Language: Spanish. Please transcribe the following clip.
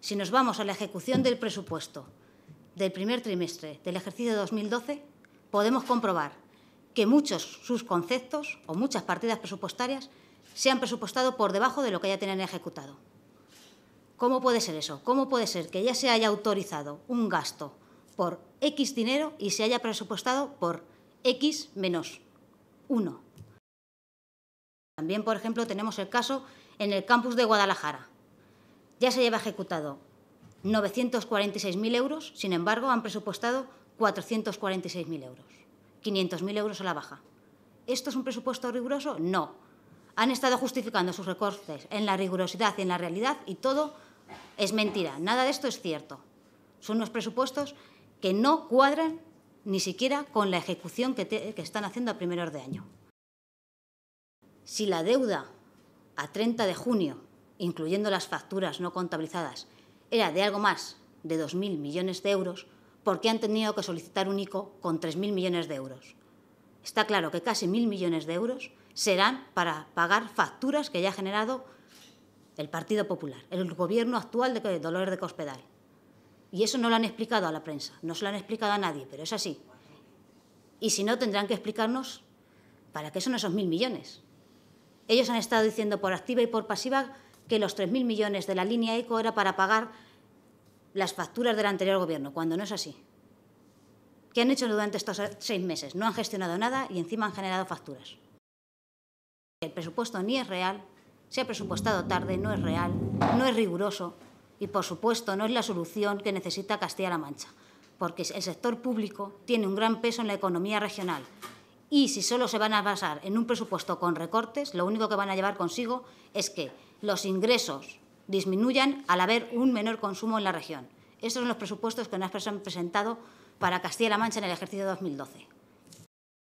Si nos vamos a la ejecución del presupuesto del primer trimestre del ejercicio 2012, podemos comprobar que muchos sus conceptos o muchas partidas presupuestarias se han presupuestado por debajo de lo que ya tienen ejecutado. ¿Cómo puede ser eso? ¿Cómo puede ser que ya se haya autorizado un gasto por X dinero y se haya presupuestado por X menos 1? También, por ejemplo, tenemos el caso en el campus de Guadalajara, ya se lleva ejecutado 946.000 euros, sin embargo, han presupuestado 446.000 euros, 500.000 euros a la baja. ¿Esto es un presupuesto riguroso? No. Han estado justificando sus recortes en la rigurosidad y en la realidad y todo es mentira. Nada de esto es cierto. Son unos presupuestos que no cuadran ni siquiera con la ejecución que, están haciendo a primeros de año. Si la deuda a 30 de junio incluyendo las facturas no contabilizadas, era de algo más de 2.000 millones de euros, porque han tenido que solicitar un ICO con 3.000 millones de euros? Está claro que casi 1.000 millones de euros serán para pagar facturas que ya ha generado el Partido Popular, el gobierno actual de Dolores de Cospedal. Y eso no lo han explicado a la prensa, no se lo han explicado a nadie, pero es así. Y si no, tendrán que explicarnos para qué son esos mil millones. Ellos han estado diciendo por activa y por pasiva que los 3.000 millones de la línea ECO era para pagar las facturas del anterior gobierno, cuando no es así. ¿Qué han hecho durante estos seis meses? No han gestionado nada y encima han generado facturas. El presupuesto ni es real, se ha presupuestado tarde, no es real, no es riguroso y, por supuesto, no es la solución que necesita Castilla-La Mancha, porque el sector público tiene un gran peso en la economía regional y si solo se van a basar en un presupuesto con recortes, lo único que van a llevar consigo es que los ingresos disminuyan al haber un menor consumo en la región. Esos son los presupuestos que nos han presentado para Castilla-La Mancha en el ejercicio 2012.